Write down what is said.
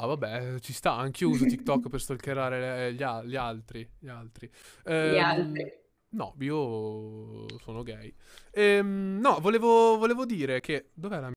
No, vabbè, ci sta, anch'io uso TikTok per stalkerare eh, gli, a- gli, altri. Gli altri. Eh, gli ehm, altri. No, io sono gay. Eh, no, volevo, volevo, dire che... Dov'è la mia...